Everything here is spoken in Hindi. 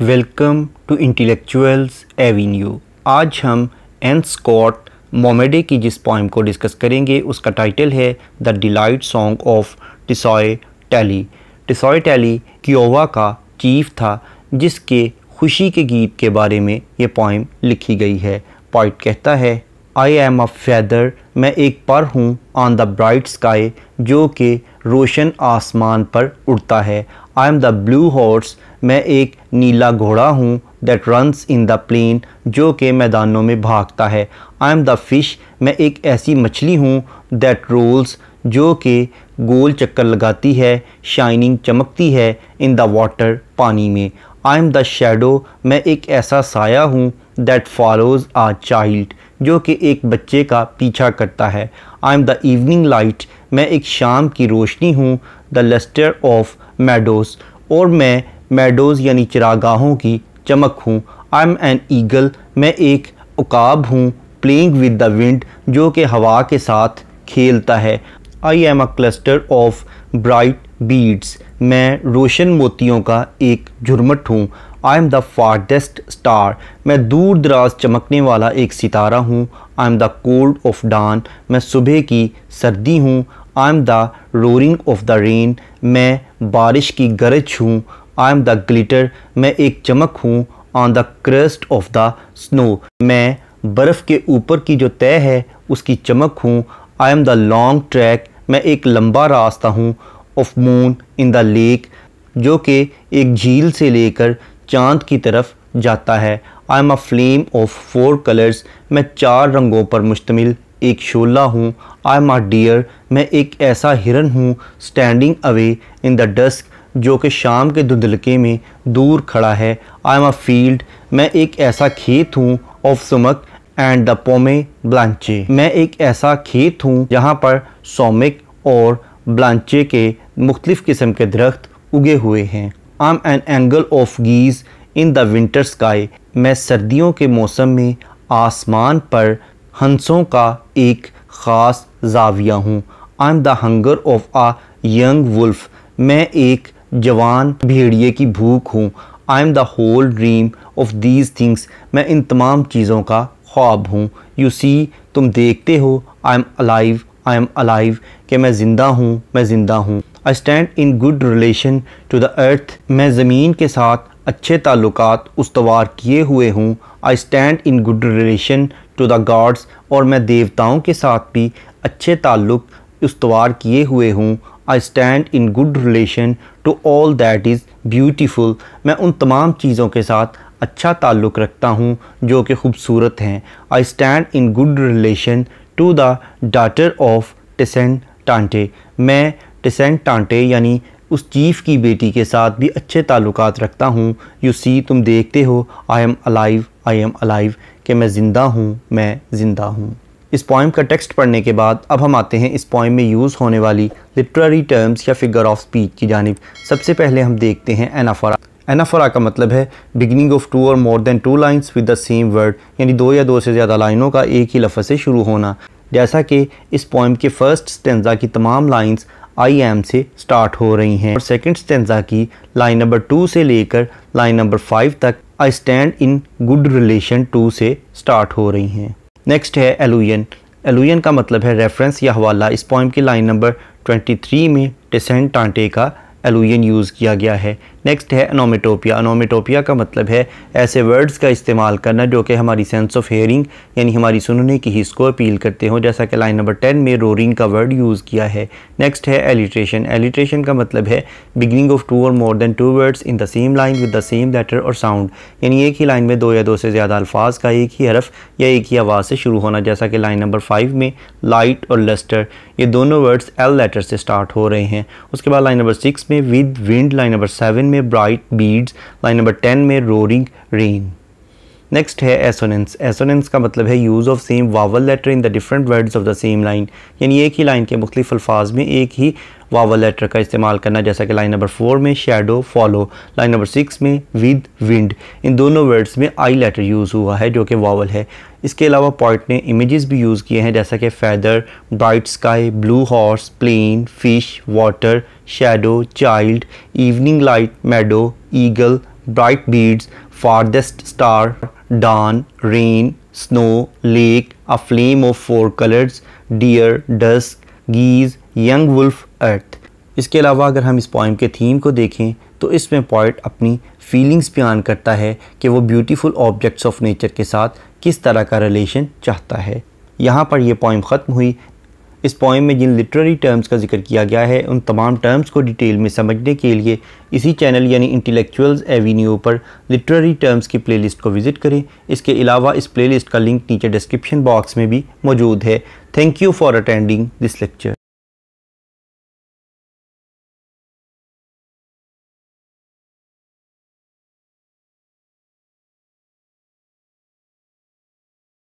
वेलकम टू इंटेलेक्चुअल्स एवेन्यू आज हम एन स्कॉट मोमेडे की जिस पॉइम को डिस्कस करेंगे उसका टाइटल है the delight song of Tsoai talee Tsoai talee Kiowa का चीफ था जिसके खुशी के गीत के बारे में ये पॉइम लिखी गई है पॉइंट कहता है आई एम अ फैदर मैं एक पर हूँ ऑन द ब्राइट स्काई जो कि रोशन आसमान पर उड़ता है I am the blue horse मैं एक नीला घोड़ा हूँ that runs in the plain जो कि मैदानों में भागता है आई एम द फ़िश मैं एक ऐसी मछली हूँ दैट रोल्स जो कि गोल चक्कर लगाती है शाइनिंग चमकती है इन द वाटर पानी में आई एम द शेडो मैं एक ऐसा साया हूँ दैट फॉलोज़ आ चाइल्ड जो कि एक बच्चे का पीछा करता है I am the evening light मैं एक शाम की रोशनी हूँ द लस्टर ऑफ मेडोस और मैं मेडोज़ यानी चिरागाहों की चमक हूँ आई एम एन ईगल मैं एक उकाब हूँ प्लेइंग विद द विंड जो कि हवा के साथ खेलता है I am a cluster of bright beads मैं रोशन मोतियों का एक झुरमट हूँ I am the farthest star मैं दूर दराज चमकने वाला एक सितारा हूँ I am the cold of dawn मैं सुबह की सर्दी हूँ I am the roaring of the rain मैं बारिश की गरज हूँ आई एम द ग्लिटर मैं एक चमक हूँ on the crust of the snow मैं बर्फ़ के ऊपर की जो तय है उसकी चमक हूँ I am the long track मैं एक लंबा रास्ता हूँ of moon in the lake जो कि एक झील से लेकर चांद की तरफ जाता है I am a flame of four colours मैं चार रंगों पर मुश्तमिल एक शोला हूँ आई एम आ डियर मैं एक ऐसा हिरन हूँ standing away in the dusk जो कि शाम के धुंधलके में दूर खड़ा है आई एम अ फील्ड मैं एक ऐसा खेत हूँ of sumac and the pomme blanche मैं एक ऐसा खेत हूँ जहाँ पर सोमिक और ब्लांचे के मुख्तफ किस्म के दरख्त उगे हुए हैं I am an angle of geese in the winter sky मैं सर्दियों के मौसम में आसमान पर हंसों का एक ख़ास जाविया हूँ I am the hunger of a young wolf मैं एक जवान भेड़िए की भूख हूँ I am the whole dream of these things मैं इन तमाम चीज़ों का ख्वाब हूँ यू सी तुम देखते हो I am alive I am alive कि मैं ज़िंदा हूँ मैं ज़िंदा हूँ I stand in good relation to the earth मैं ज़मीन के साथ अच्छे ताल्लुक उसवार किए हुए हूँ I stand in good relation to the gods और मैं देवताओं के साथ भी अच्छे ताल्लुक उसवार किए हुए हूँ I stand in good relation to all that is beautiful मैं उन तमाम चीज़ों के साथ अच्छा ताल्लुक़ रखता हूँ जो कि खूबसूरत हैं I stand in good relation to the daughter of Tsen tainte मैं टिसन टांटे यानी उस चीफ़ की बेटी के साथ भी अच्छे ताल्लुक़ रखता हूँ यू सी तुम देखते हो I am alive I am alive कि मैं ज़िंदा हूँ मैं ज़िंदा हूँ इस पॉइम का टेक्स्ट पढ़ने के बाद अब हम आते हैं इस पॉइम में यूज़ होने वाली लिटरेरी टर्म्स या फिगर ऑफ स्पीच की जानब सबसे पहले हम देखते हैं एनाफरा एनाफरा का मतलब है बिगनिंग ऑफ टू और more than two line with the same word यानी दो या दो से ज़्यादा लाइनों का एक ही लफ्ज़ से शुरू होना जैसा कि इस पॉइम के फर्स्ट स्टेंजा की तमाम लाइन्स आई एम से स्टार्ट हो रही हैं और सेकेंड स्टेंजा की लाइन नंबर टू से लेकर लाइन नंबर फाइव तक I stand in good relation to से स्टार्ट हो रही हैं नेक्स्ट है एलुयन एलुयन का मतलब है रेफरेंस या हवाला इस पॉइंट की लाइन नंबर 23 में डिसेंट टांटे का एलुयन यूज़ किया गया है नेक्स्ट है अनोमेटोपिया अनोमेटोपिया का मतलब है ऐसे वर्ड्स का इस्तेमाल करना जो कि हमारी सेंस ऑफ हेयरिंग यानी हमारी सुनने की हिस्स को अपील करते हों जैसा कि लाइन नंबर टेन में रोरिंग का वर्ड यूज़ किया है नेक्स्ट है एलिट्रेशन एलिट्रेशन का मतलब है बिगनिंग ऑफ टू और more than two words in the same line with the same letter और साउंड यानी एक ही लाइन में दो या दो से ज़्यादा अल्फाज का एक ही हरफ या एक ही आवाज़ से शुरू होना जैसा कि लाइन नंबर फाइव में लाइट और लस्टर ये दोनों वर्ड्स एल लेटर से स्टार्ट हो रहे हैं उसके बाद लाइन नंबर सिक्स में with wind line number seven में bright beads line number ten में रोरिंग रेन नेक्स्ट है एसोनेंस एसोनेंस का मतलब है use of same vowel letter in the different words of the same line यानी एक ही लाइन के मुख्तफ अल्फाज में एक ही वावल लेटर का इस्तेमाल करना जैसा कि लाइन नंबर फोर में shadow follow line number six में विद विंड इन दोनों वर्ड्स में आई लेटर यूज़ हुआ है जो कि वावल है इसके अलावा पॉइंट ने इमेजेस भी यूज़ किए हैं जैसा कि feather bright sky blue horse plain fish water shadow child evening light meadow eagle bright beads farthest star dawn, rain, snow, lake, a flame of four colors, deer, dusk, geese, young wolf, earth. इसके अलावा अगर हम इस पॉइम के थीम को देखें तो इसमें पॉइट अपनी फीलिंग्स बयान करता है कि वो ब्यूटीफुल ऑब्जेक्ट्स ऑफ नेचर के साथ किस तरह का रिलेशन चाहता है यहाँ पर यह पॉइम ख़त्म हुई इस पॉइंट में जिन लिटरेरी टर्म्स का जिक्र किया गया है उन तमाम टर्म्स को डिटेल में समझने के लिए इसी चैनल यानी इंटेलेक्चुअल्स एवेन्यू पर लिटरेरी टर्म्स की प्लेलिस्ट को विजिट करें इसके अलावा इस प्लेलिस्ट का लिंक नीचे डिस्क्रिप्शन बॉक्स में भी मौजूद है thank you for attending this lecture